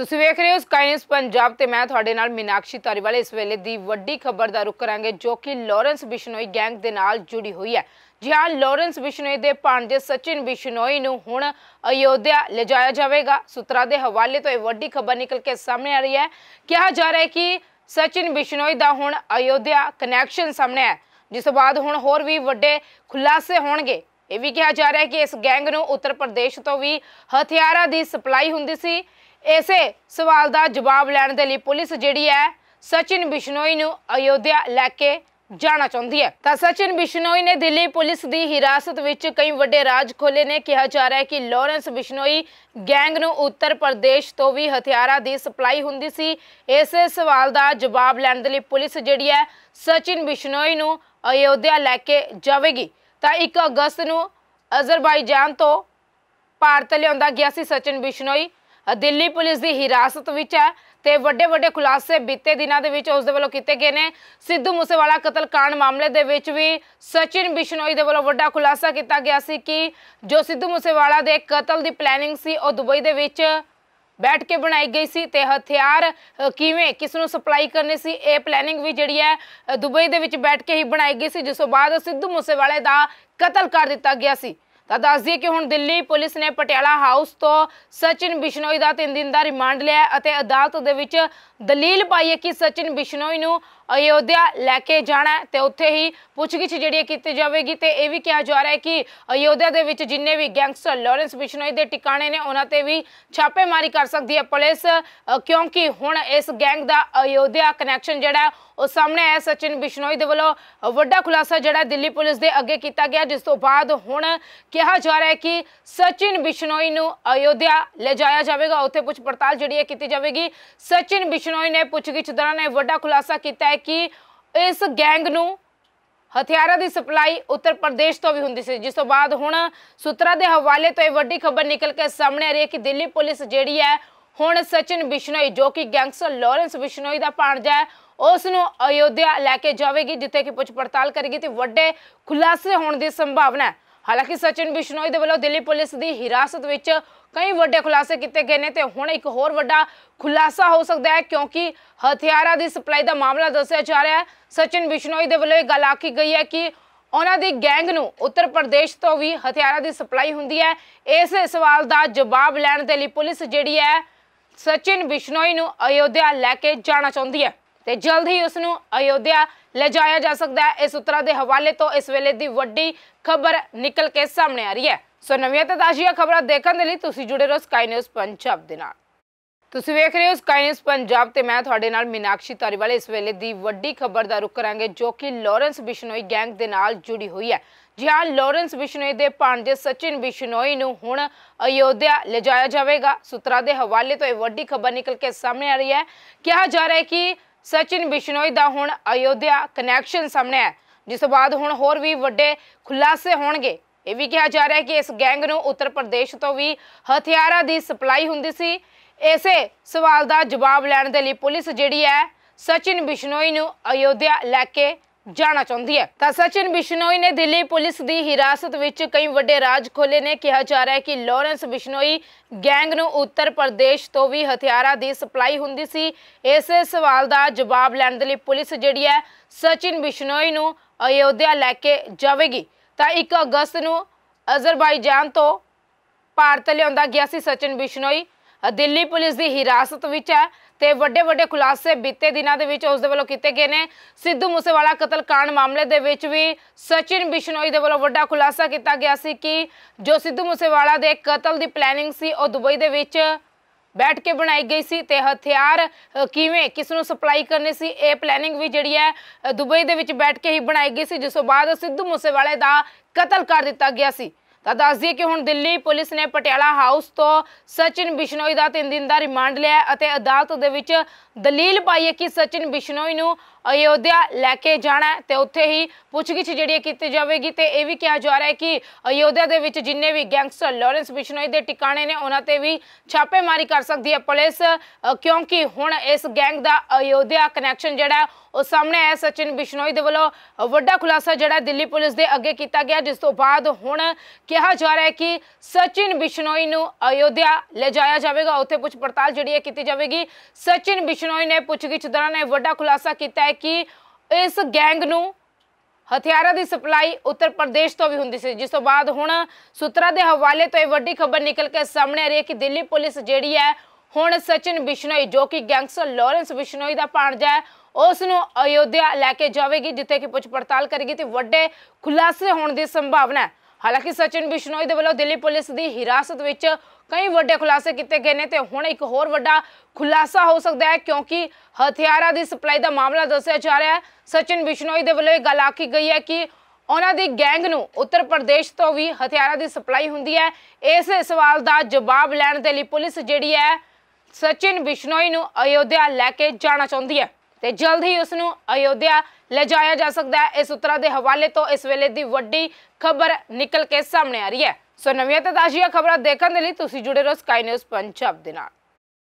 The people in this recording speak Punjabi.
ਤੁਸੀਂ ਵੇਖ ਰਹੇ ਹੋ ਸਕਾਈਨਸ ਪੰਜਾਬ ਤੇ ਮੈਂ ਤੁਹਾਡੇ ਨਾਲ ਮੀਨਾਕਸ਼ੀ ਤਾਰੀਵਾਲ ਇਸ ਵੇਲੇ ਦੀ ਵੱਡੀ ਖਬਰ ਦਾ ਰੁਕ ਕਰਾਂਗੇ ਜੋ ਕਿ ਲਾਰੈਂਸ ਬਿਸ਼ਨੋਈ ਗੈਂਗ ਦੇ ਨਾਲ ਜੁੜੀ ਹੋਈ ਹੈ ਜਿਹਾਂ ਲਾਰੈਂਸ ਬਿਸ਼ਨੋਈ ਦੇ ਭਾਂਜੇ ਸਚਿਨ ਬਿਸ਼ਨੋਈ ਨੂੰ ਹੁਣ ਅਯੋਧਿਆ ਲਿਜਾਇਆ ਜਾਵੇਗਾ ਸੂਤਰਾਂ ਦੇ ਹਵਾਲੇ ਤੋਂ ਇਹ ਵੱਡੀ ਖਬਰ ਨਿਕਲ ਕੇ ਸਾਹਮਣੇ ਆ ਰਹੀ ਹੈ ਕਿਹਾ ਜਾ ਰਿਹਾ ਹੈ ਕਿ ਸਚਿਨ ਬਿਸ਼ਨੋਈ ਦਾ ਹੁਣ ਅਯੋਧਿਆ ਕਨੈਕਸ਼ਨ ਸਾਹਮਣੇ ਹੈ ਜਿਸ ਤੋਂ ਬਾਅਦ ਹੁਣ ਹੋਰ ਵੀ ਵੱਡੇ ਖੁਲਾਸੇ ਹੋਣਗੇ ਇਹ ਵੀ ਕਿਹਾ ਜਾ ਰਿਹਾ ਹੈ ਕਿ ਇਸ ਗੈਂਗ ਨੂੰ ਉੱਤਰ ਪ੍ਰਦੇਸ਼ ਤੋਂ ਵੀ ਹਥਿਆਰਾਂ ਦੀ ਸਪਲਾਈ ਹੁੰਦੀ ਸੀ ਇਸੇ ਸਵਾਲ ਦਾ ਜਵਾਬ ਲੈਣ ਦੇ ਲਈ ਪੁਲਿਸ ਜਿਹੜੀ ਹੈ ਸਚਿਨ ਬਿਸ਼ਨੋਈ ਨੂੰ ਅਯੋਧਿਆ ਲੈ ਕੇ ਜਾਣਾ ਚਾਹੁੰਦੀ ਹੈ ਤਾਂ ਸਚਿਨ ਬਿਸ਼ਨੋਈ ਨੇ ਦਿੱਲੀ ਪੁਲਿਸ ਦੀ ਹਿਰਾਸਤ ਵਿੱਚ ਕਈ ਵੱਡੇ ਰਾਜ ਖੋਲੇ ਨੇ ਕਿਹਾ ਜਾ ਰਿਹਾ ਹੈ ਕਿ ਲਾਰੈਂਸ ਬਿਸ਼ਨੋਈ ਗੈਂਗ ਨੂੰ ਉੱਤਰ ਪ੍ਰਦੇਸ਼ ਤੋਂ ਵੀ ਹਥਿਆਰਾਂ ਦੀ ਸਪਲਾਈ ਹੁੰਦੀ ਸੀ ਇਸੇ ਸਵਾਲ ਦਾ ਜਵਾਬ ਲੈਣ ਦੇ ਲਈ ਪੁਲਿਸ ਜਿਹੜੀ ਹੈ ਸਚਿਨ ਬਿਸ਼ਨੋਈ ਨੂੰ ਅਯੋਧਿਆ ਲੈ ਕੇ ਜਾਵੇਗੀ ਤਾਂ 1 ਅਗਸਤ ਨੂੰ ਅਜ਼ਰਬਾਈਜਾਨ ਤੋਂ ਭਾਰਤ ਲਿਆਉਂਦਾ ਗਿਆ ਸੀ ਸਚਿਨ ਬਿਸ਼ਨੋਈ ਦਿੱਲੀ ਪੁਲਿਸ ਦੀ ਹਿਰਾਸਤ ਵਿੱਚ ਹੈ ਤੇ ਵੱਡੇ ਵੱਡੇ ਖੁਲਾਸੇ ਬੀਤੇ ਦਿਨਾਂ ਦੇ ਵਿੱਚ ਉਸ ਦੇ ਵੱਲੋਂ ਕੀਤੇ ਗਏ ਨੇ ਸਿੱਧੂ ਮੂਸੇਵਾਲਾ ਕਤਲकांड ਮਾਮਲੇ ਦੇ ਵਿੱਚ ਵੀ ਸਚਿਨ ਬਿਸ਼ਨੋਈ ਦੇ ਵੱਲੋਂ ਵੱਡਾ ਖੁਲਾਸਾ ਕੀਤਾ ਗਿਆ ਸੀ ਕਿ ਜੋ ਸਿੱਧੂ ਮੂਸੇਵਾਲਾ ਦੇ ਕਤਲ ਦੀ ਪਲੈਨਿੰਗ ਸੀ ਉਹ ਦੁਬਈ ਦੇ ਵਿੱਚ ਬੈਠ ਕੇ ਬਣਾਈ ਗਈ ਸੀ ਤੇ ਹਥਿਆਰ ਕਿਵੇਂ ਕਿਸ ਨੂੰ ਸਪਲਾਈ ਕਰਨੇ ਸੀ ਇਹ ਪਲੈਨਿੰਗ ਵੀ ਜਿਹੜੀ ਹੈ ਦੁਬਈ ਦੇ ਵਿੱਚ ਬੈਠ ਕੇ ਹੀ ਬਣਾਈ ਗਈ ਸੀ ਜਿਸ ਤੋਂ ਬਾਅਦ ਸਿੱਧੂ ਮੂਸੇਵਾਲੇ ਦਾ ਕਤਲ ਕਰ ਦਿੱਤਾ ਗਿਆ ਸੀ ਤਾਂ ਦੱਸ ਦਈਏ ਕਿ ਹੁਣ ਦਿੱਲੀ ਪੁਲਿਸ ਨੇ ਪਟਿਆਲਾ ਹਾਊਸ ਤੋਂ ਸਚਿਨ ਬਿਸ਼ਨੋਈ ਦਾ 3 ਦਿਨ ਦਾ ਰਿਮਾਂਡ ਲਿਆ ਅਤੇ ਅਦਾਲਤ ਦੇ ਵਿੱਚ ਦਲੀਲ ਪਾਈ ਹੈ ਕਿ ਸਚਿਨ ਬਿਸ਼ਨੋਈ ਨੂੰ ਅਯੋਧਿਆ ਲੈ ਕੇ ਜਾਣਾ ਤੇ ਉੱਥੇ ਹੀ ਪੁੱਛਗਿੱਛ ਜਿਹੜੀ ਕੀਤੀ ਜਾਵੇਗੀ ਤੇ ਇਹ ਵੀ ਕਿਹਾ ਜਾ ਰਿਹਾ ਹੈ ਕਿ ਅਯੋਧਿਆ ਦੇ ਵਿੱਚ ਜਿੰਨੇ ਵੀ ਗੈਂਗਸਟਰ ਲਾਰੈਂਸ ਬਿਸ਼ਨੋਈ ਦੇ ਟਿਕਾਣੇ ਨੇ ਉਹਨਾਂ ਤੇ ਵੀ ਛਾਪੇਮਾਰੀ ਕਰ ਸਕਦੀ ਹੈ ਪੁਲਿਸ ਕਿਉਂਕਿ ਹੁਣ ਇਸ ਗੈਂਗ ਦਾ ਅਯੋਧਿਆ ਕਨੈਕਸ਼ਨ ਜਿਹੜਾ ਉਹ ਸਾਹਮਣੇ ਆਇਆ ਸਚਿਨ ਬਿਸ਼ਨੋਈ ਦੇ ਵੱਲੋਂ ਵੱਡਾ ਖੁਲਾਸਾ ਜਿਹੜਾ ਦਿੱਲੀ ਪੁਲਿਸ ਦੇ ਅੱਗੇ ਕੀਤਾ ਗਿਆ ਜਿਸ ਤੋਂ ਬਾਅਦ ਹੁਣ ਕਿਹਾ ਜਾ ਰਿਹਾ ਹੈ ਕਿ ਸਚਿਨ ਬਿਸ਼ਨੋਈ ਨੂੰ ਅਯੋਧਿਆ ਲਿਜਾਇਆ ਜਾਵੇਗਾ ਉੱਥੇ ਪੁੱਛ ਪੜਤਾਲ ਜਿਹੜੀ ਹੈ ਕੀਤੀ ਜਾਵੇਗੀ ਸਚਿਨ ਬਿਸ਼ਨੋਈ ਨੇ ਪੁੱਛਗਿੱਛ ਦੌਰਾਨ ਇਹ ਵੱਡਾ ਖੁਲਾਸਾ ਕੀਤਾ ਹੈ ਕਿ ਇਸ ਗੈਂਗ ਨੂੰ ਹਥਿਆਰਾਂ ਦੀ ਸਪਲਾਈ ਉੱਤਰ ਪ੍ਰਦੇਸ਼ ਤੋਂ ਵੀ ਹੁੰਦੀ ਸੀ ਜਿਸ ਤੋਂ ਬਾਅਦ ਹੁਣ ਸੂਤਰਾ ਦੇ ਹਵਾਲੇ ਤੋਂ ਇਹ ਵੱਡੀ ਖਬਰ ਨਿਕਲ ਕੇ ਸਾਹਮਣੇ ਆ ਰਹੀ ਹੈ ਕਿ ਦਿੱਲੀ ਪੁਲਿਸ ਜਿਹੜੀ ਹੈ ਹੁਣ ਸਚਿਨ ਬਿਸ਼ਨੋਈ ਜੋ ਕਿ ਗੈਂਗਸਟਰ ਲਾਰੈਂਸ ਬਿਸ਼ਨੋਈ ਦਾ ਭਾਣਜਾ ਹੈ ਉਸ ਨੂੰ ਅਯੋਧਿਆ ਲੈ ਕੇ ਜਾਵੇਗੀ ਜਿੱਥੇ ਕਿ ਪੁੱਛ ਪੜਤਾਲ ਕਰੇਗੀ ਤੇ ਵੱਡੇ ਖੁਲਾਸੇ ਹੋਣ ਦੀ ਸੰਭਾਵਨਾ ਹੈ ਹਾਲਾਂਕਿ ਸਚਿਨ ਬਿਸ਼ਨੋਈ ਦੇ ਵੱਲੋਂ ਦਿੱਲੀ ਪੁਲਿਸ ਦੀ ਹਿਰਾਸਤ ਵਿੱਚ ਕਈ ਵੱਡੇ ਖੁਲਾਸੇ ਕੀਤੇ ਗਏ ਨੇ ਤੇ ਹੁਣ ਇੱਕ ਹੋਰ ਵੱਡਾ ਖੁਲਾਸਾ ਹੋ ਸਕਦਾ ਹੈ ਕਿਉਂਕਿ ਹਥਿਆਰਾਂ ਦੀ ਸਪਲਾਈ ਦਾ ਮਾਮਲਾ ਦੱਸਿਆ ਜਾ ਰਿਹਾ ਹੈ ਸਚਿਨ ਬਿਸ਼ਨੋਈ ਦੇ ਵੱਲੋਂ ਇਹ ਗੱਲ ਆਖੀ ਗਈ ਹੈ ਕਿ ਉਹਨਾਂ ਦੀ ਗੈਂਗ ਨੂੰ ਉੱਤਰ ਪ੍ਰਦੇਸ਼ ਤੋਂ ਵੀ ਹਥਿਆਰਾਂ ਦੀ ਸਪਲਾਈ ਹੁੰਦੀ ਹੈ ਇਸ ਸਵਾਲ ਦਾ ਜਵਾਬ ਲੈਣ ਦੇ ਲਈ ਪੁਲਿਸ ਜਿਹੜੀ ਹੈ ਸਚਿਨ ਬਿਸ਼ਨੋਈ ਨੂੰ ਅਯੋਧਿਆ ਲੈ ਕੇ ਜਾਣਾ ਚਾਹੁੰਦੀ ਹੈ ਤੇ ਜਲਦ ਹੀ ਉਸ ਨੂੰ ਅਯੋਧਿਆ ਲਿਜਾਇਆ ਜਾ ਸਕਦਾ ਹੈ ਇਸ ਉਤਰਾ ਦੇ ਹਵਾਲੇ ਤੋਂ ਇਸ ਵੇਲੇ ਦੀ ਵੱਡੀ ਖਬਰ ਨਿਕਲ ਕੇ ਸਾਹਮਣੇ ਆ ਰਹੀ ਹੈ ਸੋ ਨਵੀਆਂ ਤੇ ਤਾਜ਼ੀਆਂ ਖਬਰਾਂ ਦੇਖਣ ਦੇ ਲਈ ਤੁਸੀਂ ਜੁੜੇ ਰਹੋ ਸਕਾਈ ਨਿਊਜ਼ ਪੰਜਾਬ ਦੇ ਨਾਲ ਤੁਸੀਂ ਵੇਖ ਰਹੇ ਹੋ ਸਕਾਈ ਨਿਊਜ਼ ਪੰਜਾਬ ਤੇ ਮੈਂ ਤੁਹਾਡੇ ਨਾਲ ਮੀਨਾਕਸ਼ੀ ਵਾਲੇ ਇਸ ਵੇਲੇ ਦੀ ਵੱਡੀ ਖਬਰ ਦਾ ਰੁਕ ਕਰਾਂਗੇ ਜੋ ਕਿ ਲਾਰੈਂਸ ਬਿਸ਼ਨੋਈ ਗੈਂਗ ਦੇ ਨਾਲ ਜੁੜੀ ਹੋਈ ਹੈ ਜਿਹਾਂ ਲਾਰੈਂਸ ਬਿਸ਼ਨੋਈ ਦੇ ਭਾਣਜੇ ਸਚਿਨ ਬਿਸ਼ਨੋਈ ਨੂੰ ਹੁਣ ਅਯੋਧਿਆ ਲਿਜਾਇਆ ਜਾਵੇਗਾ ਸੂਤਰਾਂ ਦੇ ਹਵਾਲੇ ਤੋਂ ਇਹ ਵੱਡੀ ਖਬਰ ਨਿਕਲ ਕੇ ਸਾਹਮਣੇ ਆ ਰਹੀ ਹੈ ਕਿਹਾ ਜਾ ਰਿਹਾ ਹੈ ਕਿ ਸਚਿਨ ਬਿਸ਼ਨੋਈ ਦਾ ਹੁਣ ਅਯੋਧਿਆ ਕਨੈਕਸ਼ਨ ਸਾਹਮਣੇ ਹੈ ਜਿਸ ਤੋਂ ਬਾਅਦ ਹੁਣ ਹੋਰ ਵੀ ਵੱਡੇ ਖੁਲਾਸੇ ਹੋਣਗੇ ਇਹ ਵੀ ਕਿਹਾ ਜਾ ਰਿਹਾ ਹੈ ਕਿ ਇਸ ਗੈਂਗ ਨੂੰ ਉੱਤਰ ਪ੍ਰਦੇਸ਼ ਤੋਂ ਵੀ ਹਥਿਆਰਾਂ ਦੀ ਸਪਲਾਈ ਹੁੰਦੀ ਸੀ ਇਸੇ ਸਵਾਲ ਦਾ ਜਵਾਬ ਲੈਣ ਦੇ ਲਈ ਪੁਲਿਸ ਜਿਹੜੀ ਹੈ ਸਚਿਨ ਬਿਸ਼ਨੋਈ ਨੂੰ ਅਯੋਧਿਆ ਲੈ ਕੇ ਜਾਣਾ ਚਾਹੁੰਦੀ ਹੈ ਤਾਂ ਸਚਿਨ ਬਿਸ਼ਨੋਈ ਨੇ ਦਿੱਲੀ ਪੁਲਿਸ ਦੀ ਹਿਰਾਸਤ ਵਿੱਚ ਕਈ ਵੱਡੇ ਰਾਜ ਖੋਲੇ ਨੇ ਕਿਹਾ ਜਾ ਰਿਹਾ ਹੈ ਕਿ ਲਾਰੈਂਸ ਬਿਸ਼ਨੋਈ ਗੈਂਗ ਨੂੰ ਉੱਤਰ ਪ੍ਰਦੇਸ਼ ਤੋਂ ਵੀ ਹਥਿਆਰਾਂ ਦੀ ਸਪਲਾਈ ਹੁੰਦੀ ਸੀ ਇਸ ਸਵਾਲ ਦਾ ਜਵਾਬ ਲੈਣ ਦੇ ਲਈ ਪੁਲਿਸ ਜਿਹੜੀ ਹੈ ਸਚਿਨ ਬਿਸ਼ਨੋਈ ਨੂੰ ਅਯੋਧਿਆ ਲੈ ਕੇ ਜਾਵੇਗੀ ਤਾਂ 1 ਅਗਸਤ ਨੂੰ ਅਜ਼ਰਬਾਈਜਾਨ ਤੋਂ ਭਾਰਤ ਲਿਆਉਂਦਾ ਗਿਆ ਸੀ ਸਚਿਨ ਬਿਸ਼ਨੋਈ ਦਿੱਲੀ ਪੁਲਿਸ ਦੀ ਹਿਰਾਸਤ ਵਿੱਚ ਹੈ ਤੇ ਵੱਡੇ ਵੱਡੇ ਖੁਲਾਸੇ ਬੀਤੇ ਦਿਨਾਂ ਦੇ ਵਿੱਚ ਉਸ ਦੇ ਵੱਲੋਂ ਕੀਤੇ ਗਏ ਨੇ ਸਿੱਧੂ ਮੂਸੇਵਾਲਾ ਕਤਲकांड ਮਾਮਲੇ ਦੇ ਵਿੱਚ ਵੀ ਸਚਿਨ ਬਿਸ਼ਨੋਈ ਦੇ ਵੱਲੋਂ ਵੱਡਾ ਖੁਲਾਸਾ ਕੀਤਾ ਗਿਆ ਸੀ ਕਿ ਜੋ ਸਿੱਧੂ ਮੂਸੇਵਾਲਾ ਦੇ ਕਤਲ ਦੀ ਪਲੈਨਿੰਗ ਸੀ ਉਹ ਦੁਬਈ ਦੇ ਵਿੱਚ ਬੈਠ ਕੇ ਬਣਾਈ ਗਈ ਸੀ ਤੇ ਹਥਿਆਰ ਕਿਵੇਂ ਕਿਸ ਨੂੰ ਸਪਲਾਈ ਕਰਨੇ ਸੀ ਇਹ ਪਲੈਨਿੰਗ ਵੀ ਜਿਹੜੀ ਹੈ ਦੁਬਈ ਦੇ ਵਿੱਚ ਬੈਠ ਕੇ ਹੀ ਬਣਾਈ ਗਈ ਸੀ ਜਿਸ ਤੋਂ ਬਾਅਦ ਸਿੱਧੂ ਮੂਸੇਵਾਲੇ ਦਾ ਕਤਲ ਕਰ ਦਿੱਤਾ ਗਿਆ ਸੀ ਤਾਂ ਦੱਸ ਦਈਏ ਕਿ ਹੁਣ ਦਿੱਲੀ ਪੁਲਿਸ ਨੇ ਪਟਿਆਲਾ ਹਾਊਸ ਤੋਂ ਸਚਿਨ ਬਿਸ਼ਨੋਈ ਦਾ 3 ਦਿਨ ਦਾ ਰਿਮਾਂਡ ਲਿਆ ਅਤੇ ਅਦਾਲਤ ਦੇ ਵਿੱਚ ਦਲੀਲ ਪਾਈ ਹੈ ਕਿ ਸਚਿਨ ਬਿਸ਼ਨੋਈ ਨੂੰ ਅਯੋਧਿਆ ਲੈ ਕੇ ਜਾਣਾ ਤੇ ਉੱਥੇ ਹੀ ਪੁੱਛਗਿੱਛ ਜਿਹੜੀ ਕੀਤੀ ਜਾਵੇਗੀ ਤੇ ਇਹ ਵੀ ਕਿਹਾ ਜਾ ਰਿਹਾ ਹੈ ਕਿ ਅਯੋਧਿਆ ਦੇ ਵਿੱਚ ਜਿੰਨੇ ਵੀ ਗੈਂਗਸਟਰ ਲਾਰੈਂਸ ਬਿਸ਼ਨੋਈ ਦੇ ਟਿਕਾਣੇ ਨੇ ਉਹਨਾਂ ਤੇ ਵੀ ਛਾਪੇਮਾਰੀ ਕਰ ਸਕਦੀ ਹੈ ਪੁਲਿਸ ਕਿਉਂਕਿ ਹੁਣ ਇਸ ਗੈਂਗ ਦਾ ਅਯੋਧਿਆ ਕਨੈਕਸ਼ਨ ਜਿਹੜਾ ਉਹ ਸਾਹਮਣੇ ਆਇਆ ਸਚਿਨ ਬਿਸ਼ਨੋਈ ਦੇ ਵੱਲੋਂ ਵੱਡਾ ਖੁਲਾਸਾ ਜਿਹੜਾ ਦਿੱਲੀ ਪੁਲਿਸ ਦੇ ਅੱਗੇ ਕੀਤਾ ਗਿਆ ਜਿਸ ਤੋਂ ਬਾਅਦ ਹੁਣ ਕਿਹਾ ਜਾ ਰਿਹਾ ਹੈ ਕਿ ਸਚਿਨ ਬਿਸ਼ਨੋਈ ਨੂੰ ਅਯੋਧਿਆ ਲਿਜਾਇਆ ਜਾਵੇਗਾ ਉੱਥੇ ਪੁੱਛ ਪੜਤਾਲ ਜਿਹੜੀ ਹੈ ਕੀਤੀ ਜਾਵੇਗੀ ਸਚਿਨ ਬਿਸ਼ਨੋਈ ਨੇ ਪੁੱਛਗਿੱਛ ਦੌਰਾਨ ਇਹ ਵੱਡਾ ਖੁਲਾਸਾ ਕੀਤਾ ਹੈ ਕਿ ਇਸ ਗੈਂਗ ਨੂੰ ਹਥਿਆਰਾਂ ਦੀ ਸਪਲਾਈ ਉੱਤਰ ਪ੍ਰਦੇਸ਼ ਤੋਂ ਵੀ ਹੁੰਦੀ ਸੀ ਜਿਸ ਤੋਂ ਬਾਅਦ ਹੁਣ ਸੂਤਰਾਂ ਦੇ ਹਵਾਲੇ ਤੋਂ ਇਹ ਵੱਡੀ ਖਬਰ ਨਿਕਲ ਕੇ ਸਾਹਮਣੇ ਆ ਰਹੀ ਹੈ ਕਿ ਦਿੱਲੀ ਪੁਲਿਸ ਜਿਹੜੀ ਹੈ ਹੁਣ ਸਚਿਨ ਬਿਸ਼ਨੋਈ ਜੋ ਕਿ ਗੈਂਗਸਟਰ ਲਾਰੈਂਸ ਬਿਸ਼ਨੋਈ ਦਾ ਭਾਣਜਾ ਹੈ ਉਸ ਨੂੰ ਅਯੋਧਿਆ ਲੈ ਕੇ ਜਾਵੇਗੀ ਜਿੱਥੇ ਕਿ ਪੁੱਛ ਪੜਤਾਲ ਕਰੇਗੀ ਤੇ ਵੱਡੇ ਖੁਲਾਸੇ ਹੋਣ ਦੀ ਸੰਭਾਵਨਾ ਹੈ ਹਾਲਾਂਕਿ ਸਚਿਨ ਬਿਸ਼ਨੋਈ ਦੇ ਵੱਲੋਂ ਦਿੱਲੀ ਪੁਲਿਸ ਦੀ ਹਿਰਾਸਤ ਵਿੱਚ ਕਈ ਵੱਡੇ ਖੁਲਾਸੇ ਕੀਤੇ ਗਏ ਨੇ ਤੇ ਹੁਣ ਇੱਕ ਹੋਰ ਵੱਡਾ ਖੁਲਾਸਾ ਹੋ ਸਕਦਾ ਹੈ ਕਿਉਂਕਿ ਹਥਿਆਰਾਂ ਦੀ ਸਪਲਾਈ ਦਾ ਮਾਮਲਾ ਦੱਸਿਆ ਜਾ ਰਿਹਾ ਹੈ ਸਚਿਨ ਬਿਸ਼ਨੋਈ ਦੇ ਵੱਲੋਂ ਇਹ ਗੱਲ ਆਖੀ ਗਈ ਹੈ ਕਿ ਉਹਨਾਂ ਦੀ ਗੈਂਗ ਨੂੰ ਉੱਤਰ ਪ੍ਰਦੇਸ਼ ਤੋਂ ਵੀ ਹਥਿਆਰਾਂ ਦੀ ਸਪਲਾਈ ਹੁੰਦੀ ਹੈ ਇਸ ਸਵਾਲ ਦਾ ਜਵਾਬ ਲੈਣ ਦੇ ਲਈ ਪੁਲਿਸ ਜਿਹੜੀ ਹੈ ਸਚਿਨ ਬਿਸ਼ਨੋਈ ਨੂੰ ਅਯੋਧਿਆ ਲੈ ਕੇ ਜਾਣਾ ਚਾਹੁੰਦੀ ਹੈ ਤੇ ਜਲਦ ਹੀ ਉਸ ਨੂੰ ਅਯੋਧਿਆ ਲਿਜਾਇਆ ਜਾ ਸਕਦਾ ਹੈ ਇਸ ਉਤਰਾ ਦੇ ਹਵਾਲੇ ਤੋਂ ਇਸ ਵੇਲੇ ਦੀ ਵੱਡੀ ਖਬਰ ਨਿਕਲ ਕੇ ਸਾਹਮਣੇ ਆ ਰਹੀ ਹੈ ਸੋ ਨਵੀਆਂ ਤੇ ਤਾਜ਼ੀਆਂ ਖਬਰਾਂ ਦੇਖਣ ਦੇ ਲਈ ਤੁਸੀਂ ਜੁੜੇ ਰਹੋ ਸਕਾਈ ਨਿਊਜ਼ ਪੰਜਾਬ ਦੇ ਨਾਲ